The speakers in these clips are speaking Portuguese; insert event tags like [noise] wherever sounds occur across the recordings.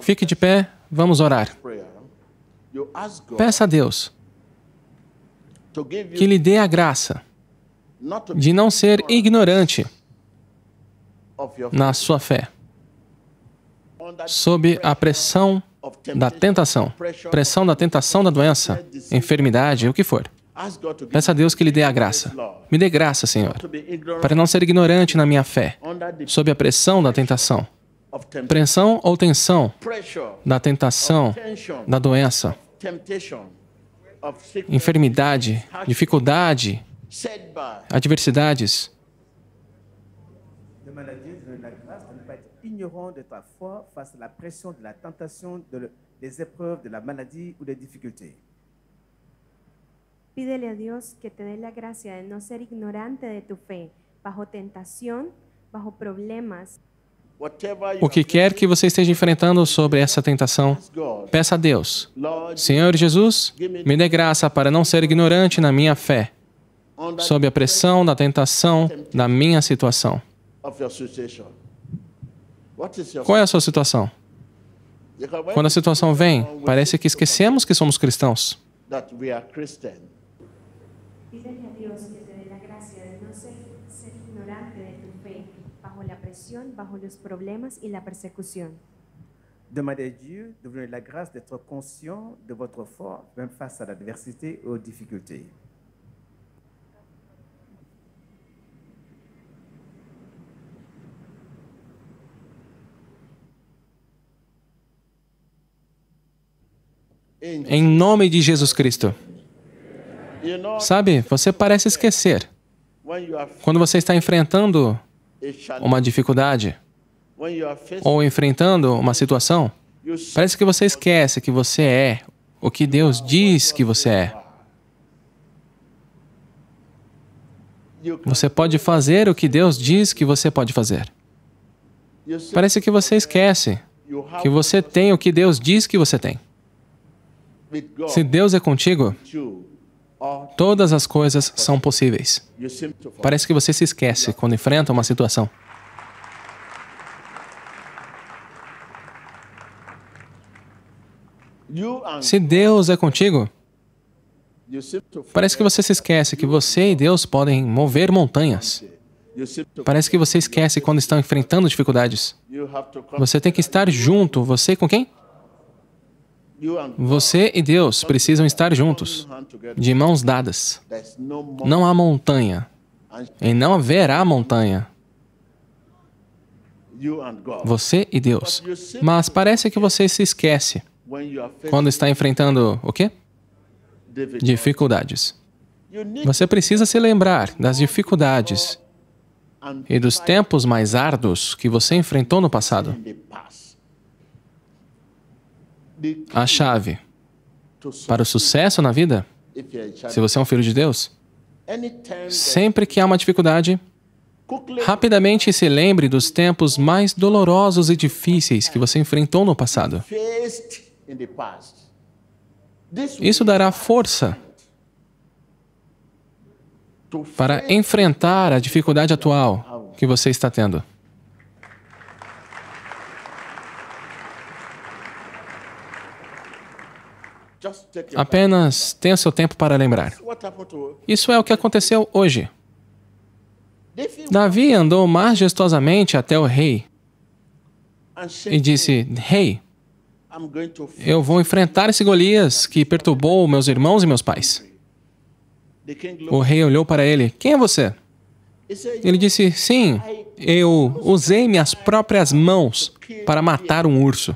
Fique de pé, vamos orar. Peça a Deus que lhe dê a graça de não ser ignorante na sua fé, sob a pressão da tentação, pressão da tentação da doença, enfermidade, o que for. Peça a Deus que lhe dê a graça. Me dê graça, Senhor, para não ser ignorante na minha fé, sob a pressão da tentação pressão ou tensão, da tentação, da doença, enfermidade, dificuldade, adversidades. ignorant de ta foi face à pression de la tentation, de des épreuves, de la maladie ou des difficultés. Pídele a Dios que te dé la gracia de no ser ignorante de tu fe, bajo tentación, bajo problemas. O que quer que você esteja enfrentando sobre essa tentação, peça a Deus: Senhor Jesus, me dê graça para não ser ignorante na minha fé, sob a pressão da tentação da minha situação. Qual é a sua situação? Quando a situação vem, parece que esquecemos que somos cristãos. Pídele a Deus que te dê a graça de não ser, ser ignorante presión, bajo os problemas e a persecução. Demandez a Deus, de vous donner d'être conscient de votre force, même face à l'adversité ou aux difficultés. Em nome de Jesus Cristo. Sabe, você parece esquecer. Quando você está enfrentando uma dificuldade ou enfrentando uma situação, parece que você esquece que você é o que Deus diz que você é. Você pode fazer o que Deus diz que você pode fazer. Parece que você esquece que você tem o que Deus diz que você tem. Se Deus é contigo, Todas as coisas são possíveis. Parece que você se esquece quando enfrenta uma situação. Se Deus é contigo, parece que você se esquece que você e Deus podem mover montanhas. Parece que você esquece quando estão enfrentando dificuldades. Você tem que estar junto, você com quem? Você e Deus precisam estar juntos, de mãos dadas. Não há montanha, e não haverá montanha. Você e Deus. Mas parece que você se esquece quando está enfrentando o quê? Dificuldades. Você precisa se lembrar das dificuldades e dos tempos mais árduos que você enfrentou no passado a chave para o sucesso na vida, se você é um filho de Deus, sempre que há uma dificuldade, rapidamente se lembre dos tempos mais dolorosos e difíceis que você enfrentou no passado. Isso dará força para enfrentar a dificuldade atual que você está tendo. Apenas tenha seu tempo para lembrar. Isso é o que aconteceu hoje. Davi andou majestosamente até o rei e disse: Rei, eu vou enfrentar esse Golias que perturbou meus irmãos e meus pais. O rei olhou para ele: Quem é você? Ele disse: Sim, eu usei minhas próprias mãos para matar um urso.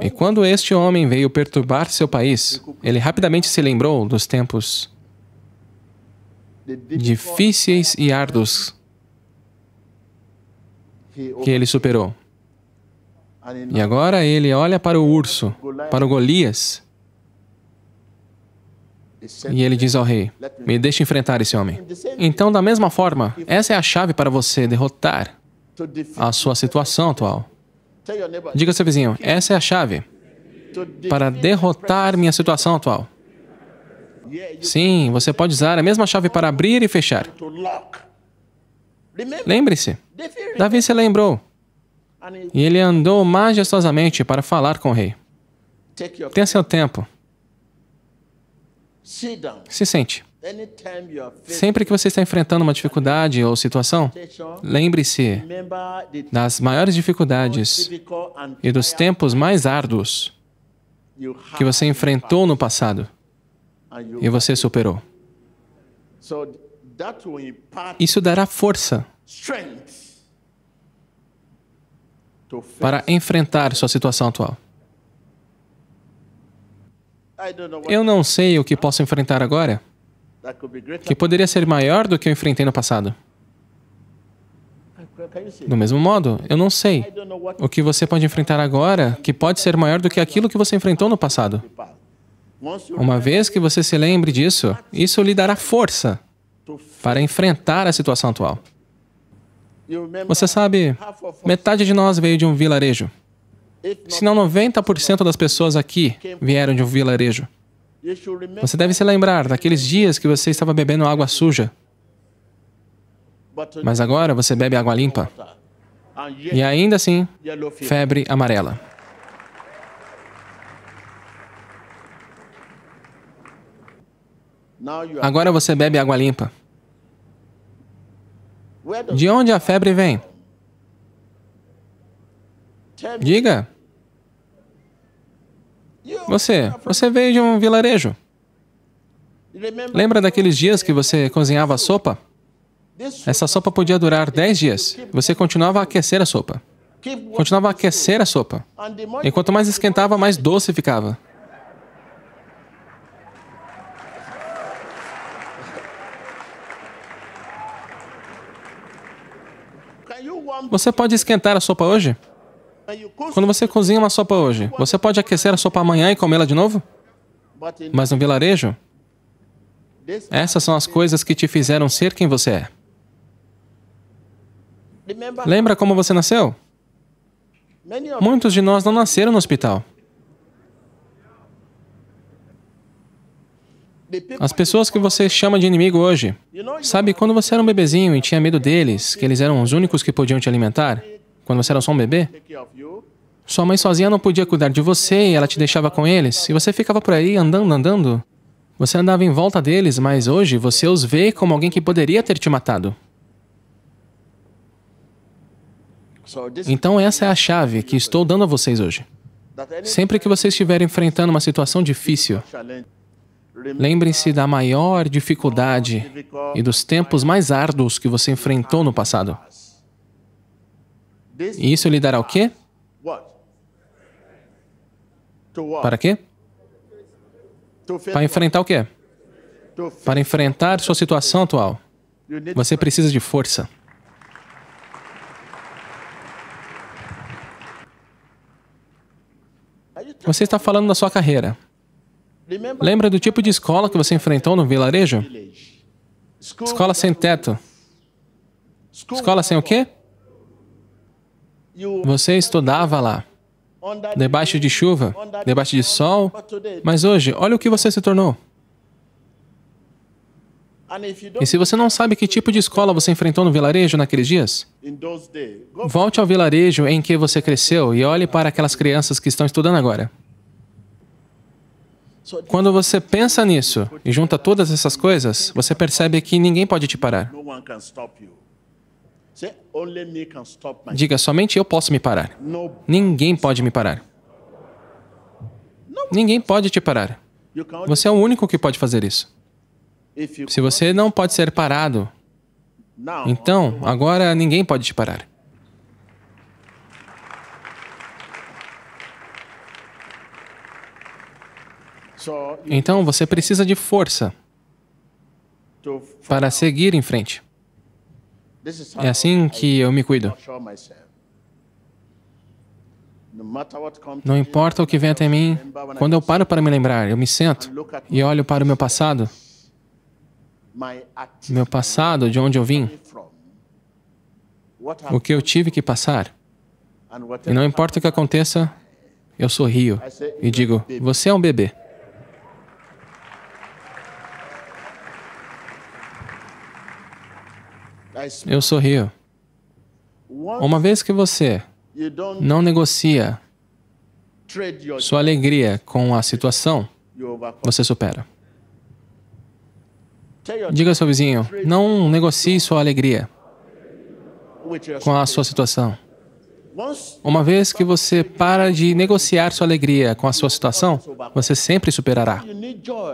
E quando este homem veio perturbar seu país, ele rapidamente se lembrou dos tempos difíceis e árduos que ele superou. E agora ele olha para o urso, para o Golias, e ele diz ao rei: Me deixe enfrentar esse homem. Então, da mesma forma, essa é a chave para você derrotar a sua situação atual. Diga ao seu vizinho: essa é a chave para derrotar minha situação atual. Sim, você pode usar a mesma chave para abrir e fechar. Lembre-se, Davi se lembrou. E ele andou majestosamente para falar com o rei. Tenha seu tempo. Se sente. Sempre que você está enfrentando uma dificuldade ou situação, lembre-se das maiores dificuldades e dos tempos mais árduos que você enfrentou no passado e você superou. Isso dará força para enfrentar sua situação atual. Eu não sei o que posso enfrentar agora que poderia ser maior do que eu enfrentei no passado. Do mesmo modo, eu não sei o que você pode enfrentar agora que pode ser maior do que aquilo que você enfrentou no passado. Uma vez que você se lembre disso, isso lhe dará força para enfrentar a situação atual. Você sabe, metade de nós veio de um vilarejo. Se não 90% das pessoas aqui vieram de um vilarejo. Você deve se lembrar daqueles dias que você estava bebendo água suja. Mas agora você bebe água limpa. E ainda assim, febre amarela. Agora você bebe água limpa. De onde a febre vem? Diga. Você, você veio de um vilarejo. Lembra daqueles dias que você cozinhava sopa? Essa sopa podia durar 10 dias. Você continuava a aquecer a sopa. Continuava a aquecer a sopa. E quanto mais esquentava, mais doce ficava. Você pode esquentar a sopa hoje? Quando você cozinha uma sopa hoje, você pode aquecer a sopa amanhã e comê-la de novo? Mas no vilarejo, essas são as coisas que te fizeram ser quem você é. Lembra como você nasceu? Muitos de nós não nasceram no hospital. As pessoas que você chama de inimigo hoje, sabe quando você era um bebezinho e tinha medo deles, que eles eram os únicos que podiam te alimentar? quando você era só um bebê, sua mãe sozinha não podia cuidar de você e ela te deixava com eles, e você ficava por aí andando, andando. Você andava em volta deles, mas hoje você os vê como alguém que poderia ter te matado. Então essa é a chave que estou dando a vocês hoje. Sempre que você estiver enfrentando uma situação difícil, lembrem se da maior dificuldade e dos tempos mais árduos que você enfrentou no passado. E isso lhe dará o quê? Para quê? Para enfrentar o quê? Para enfrentar sua situação atual. Você precisa de força. Você está falando da sua carreira. Lembra do tipo de escola que você enfrentou no vilarejo? Escola sem teto. Escola sem o quê? Você estudava lá, debaixo de chuva, debaixo de sol, mas hoje, olha o que você se tornou. E se você não sabe que tipo de escola você enfrentou no vilarejo naqueles dias, volte ao vilarejo em que você cresceu e olhe para aquelas crianças que estão estudando agora. Quando você pensa nisso e junta todas essas coisas, você percebe que ninguém pode te parar. Diga somente eu posso me parar. Ninguém pode me parar. Ninguém pode te parar. Você é o único que pode fazer isso. Se você não pode ser parado, então agora ninguém pode te parar. Então você precisa de força para seguir em frente. É assim que eu me cuido. Não importa o que vem até mim, quando eu paro para me lembrar, eu me sento e olho para o meu passado, meu passado, de onde eu vim, o que eu tive que passar. E não importa o que aconteça, eu sorrio e digo: Você é um bebê. Eu sorrio. Uma vez que você não negocia sua alegria com a situação, você supera. Diga ao seu vizinho, não negocie sua alegria com a sua situação. Uma vez que você para de negociar sua alegria com a sua situação, você sempre superará.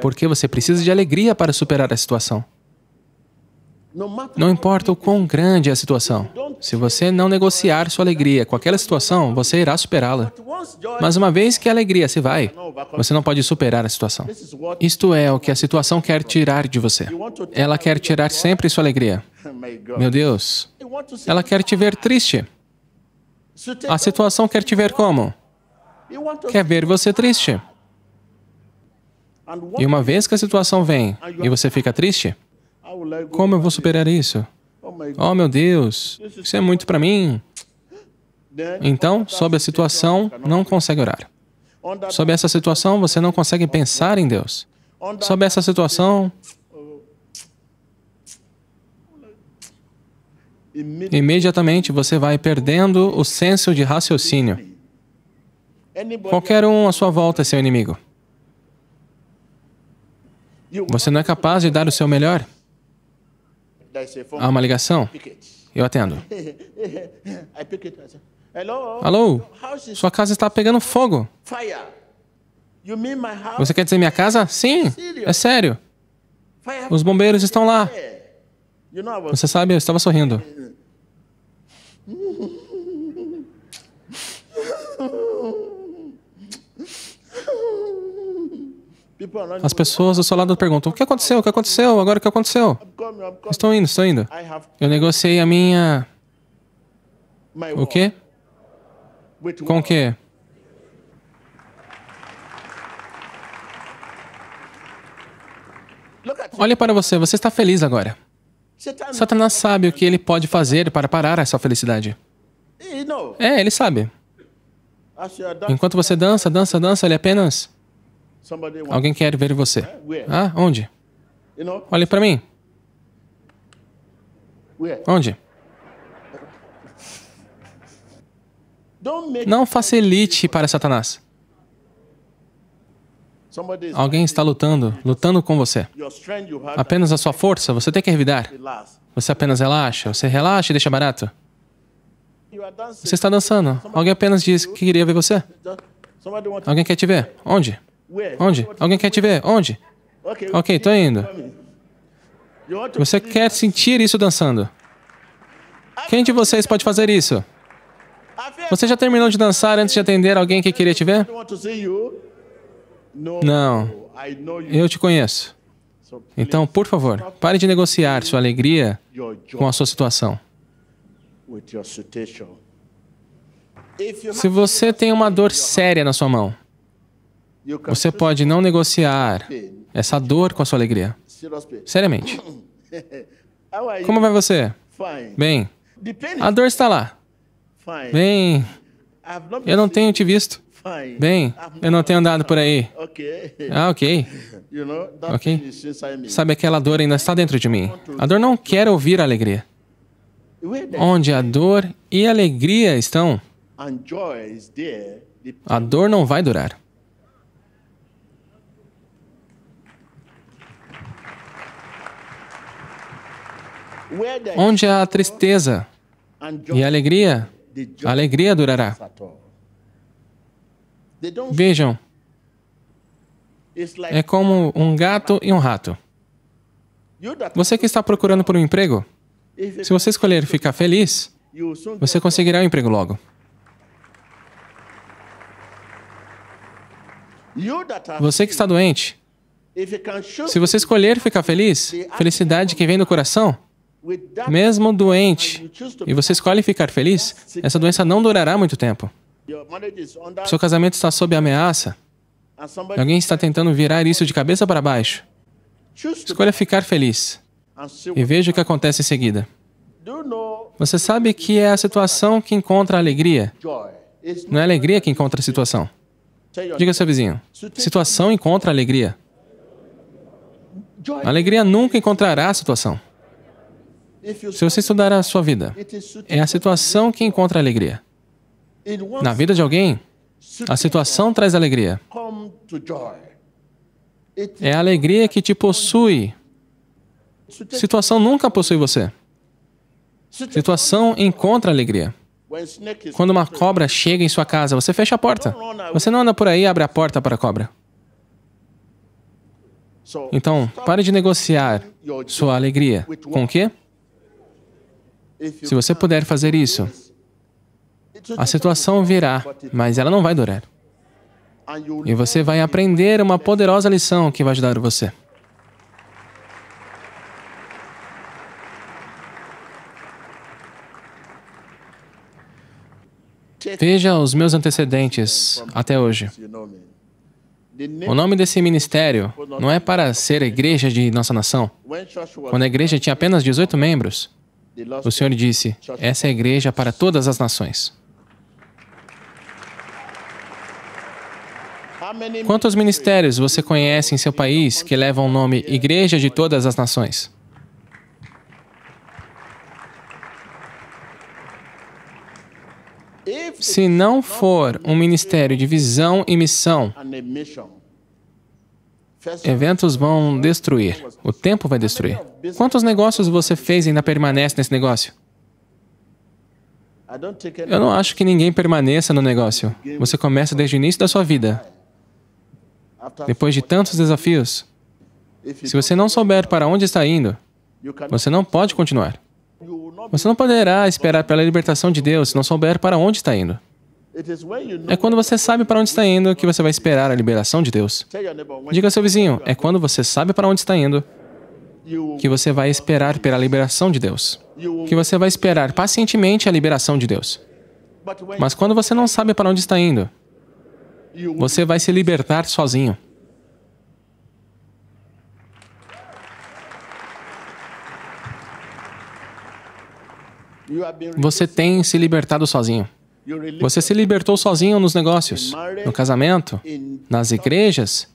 Porque você precisa de alegria para superar a situação. Não importa o quão grande é a situação, se você não negociar sua alegria com aquela situação, você irá superá-la. Mas uma vez que a alegria se vai, você não pode superar a situação. Isto é o que a situação quer tirar de você. Ela quer tirar sempre sua alegria. Meu Deus, ela quer te ver triste. A situação quer te ver como? Quer ver você triste. E uma vez que a situação vem e você fica triste, como eu vou superar isso? Oh meu Deus, isso é muito para mim. Então, sob a situação, não consegue orar. Sob essa situação, você não consegue pensar em Deus. Sob essa situação, imediatamente você vai perdendo o senso de raciocínio. Qualquer um à sua volta é seu inimigo. Você não é capaz de dar o seu melhor. Há uma ligação? Eu atendo. [laughs] Alô? Sua casa está pegando fogo. Você quer dizer minha casa? Sim, é sério. É Os bombeiros estão lá. Você sabe, eu estava sorrindo. [laughs] Mm-hmm. As pessoas do seu lado perguntam: o que aconteceu? O que aconteceu? Agora o que aconteceu? Estou indo, estou indo. Eu negociei a minha. O quê? Com o quê? Olhe para você, você está feliz agora. Satanás sabe o que ele pode fazer para parar essa felicidade. É, ele sabe. Enquanto você dança, dança, dança, ele apenas Alguém quer ver você. Ah, onde? Olhe para mim. Onde? Não facilite para Satanás. Alguém está lutando, lutando com você. Apenas a sua força, você tem que revidar. Você apenas relaxa, você relaxa e deixa barato. Você está dançando. Alguém apenas disse que queria ver você. Alguém quer te ver. Onde? Onde? Alguém quer te ver? Onde? Ok, tô indo. Você é quer sentir isso dançando? Quem de vocês pode fazer isso? Você já terminou de dançar antes de atender alguém que queria te ver? Não. Eu te conheço. Então, por favor, pare de negociar sua alegria com a sua situação. Se você tem uma dor séria na sua mão, você pode não negociar essa dor com a sua alegria. Seriamente. [laughs] Como vai você? Bem. A dor está lá. Bem. Eu não tenho te visto. Bem, eu não tenho andado por aí. Ah, ok. [laughs] Ok. Sabe, aquela dor ainda está dentro de mim. A dor não quer ouvir a alegria. Onde a dor e a alegria estão, a dor não vai durar. Onde há tristeza e alegria, a alegria durará. Vejam, é como um gato e um rato. Você que está procurando por um emprego, se você escolher ficar feliz, você conseguirá um emprego logo. Você que está doente, se você escolher ficar feliz, felicidade que vem do coração, mesmo doente, e você escolhe ficar feliz, essa doença não durará muito tempo. Seu casamento está sob ameaça. Alguém está tentando virar isso de cabeça para baixo. Escolha ficar feliz. E veja o que acontece em seguida. Você sabe que é a situação que encontra a alegria. Não é a alegria que encontra a situação. Diga ao seu vizinho: situação encontra a alegria. A alegria nunca encontrará a situação. Se você estudar a sua vida, é a situação que encontra alegria. Na vida de alguém, a situação traz alegria. É a alegria que te possui. Situação nunca possui você. Situação encontra alegria. Quando uma cobra chega em sua casa, você fecha a porta. Você não anda por aí e abre a porta para a cobra. Então, pare de negociar sua alegria. Com o quê? Se você puder fazer isso, a situação virá, mas ela não vai durar. E você vai aprender uma poderosa lição que vai ajudar você. Veja os meus antecedentes até hoje. O nome desse ministério não é para ser a igreja de nossa nação. Quando a igreja tinha apenas 18 membros, o Senhor disse: Essa é a igreja para todas as nações. Quantos ministérios você conhece em seu país que levam o nome Igreja de Todas as Nações? Se não for um ministério de visão e missão, Eventos vão destruir. O tempo vai destruir. Quantos negócios você fez e ainda permanece nesse negócio? Eu não acho que ninguém permaneça no negócio. Você começa desde o início da sua vida. Depois de tantos desafios, se você não souber para onde está indo, você não pode continuar. Você não poderá esperar pela libertação de Deus se não souber para onde está indo. É quando você sabe para onde está indo que você vai esperar a liberação de Deus. Diga ao seu vizinho, é quando você sabe para onde está indo que você vai esperar pela liberação de Deus. Que você vai esperar pacientemente a liberação de Deus. Mas quando você não sabe para onde está indo, você vai se libertar sozinho. Você tem se libertado sozinho. Você se libertou sozinho nos negócios, no casamento, nas igrejas,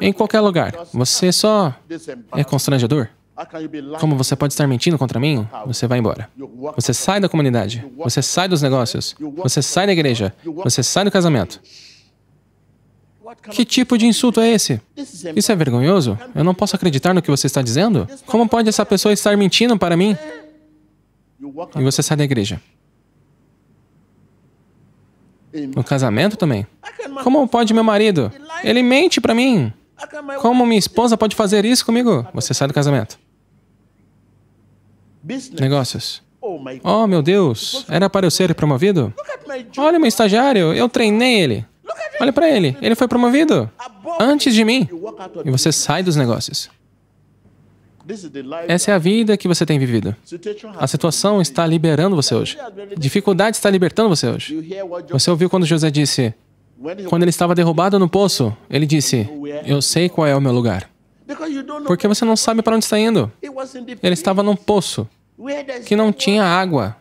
em qualquer lugar. Você só é constrangedor. Como você pode estar mentindo contra mim? Você vai embora. Você sai da comunidade. Você sai dos negócios. Você sai da igreja. Você sai do casamento. Que tipo de insulto é esse? Isso é vergonhoso? Eu não posso acreditar no que você está dizendo? Como pode essa pessoa estar mentindo para mim? E você sai da igreja. No casamento também? Como pode meu marido? Ele mente para mim. Como minha esposa pode fazer isso comigo? Você sai do casamento. Negócios. Oh, oh, meu Deus, era para eu ser promovido? Olha meu estagiário, eu treinei ele. Olha para ele, ele foi promovido antes de mim. E você sai dos negócios. Essa é a vida que você tem vivido. A situação está liberando você hoje. Dificuldade está libertando você hoje. Você ouviu quando José disse, quando ele estava derrubado no poço, ele disse, eu sei qual é o meu lugar. Porque você não sabe para onde está indo. Ele estava num poço que não tinha água,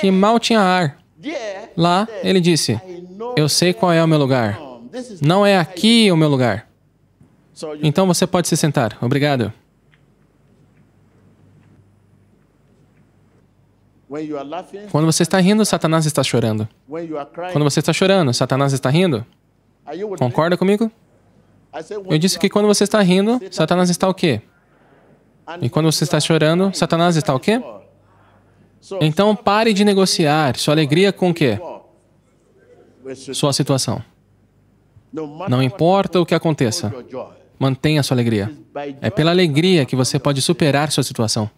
que mal tinha ar. Lá, ele disse, eu sei qual é o meu lugar. Não é aqui o meu lugar. Então você pode se sentar. Obrigado. Quando você está rindo, Satanás está chorando. Quando você está chorando, Satanás está rindo? Concorda comigo? Eu disse que quando você está rindo, Satanás está o quê? E quando você está chorando, Satanás está o quê? Então pare de negociar sua alegria com o quê? Sua situação. Não importa o que aconteça, mantenha sua alegria. É pela alegria que você pode superar sua situação.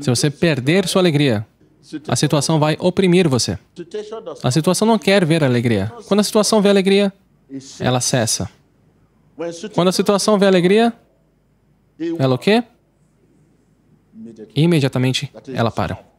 Se você perder sua alegria, a situação vai oprimir você. A situação não quer ver alegria. Quando a situação vê alegria, ela cessa. Quando a situação vê alegria, ela o quê? Imediatamente ela para.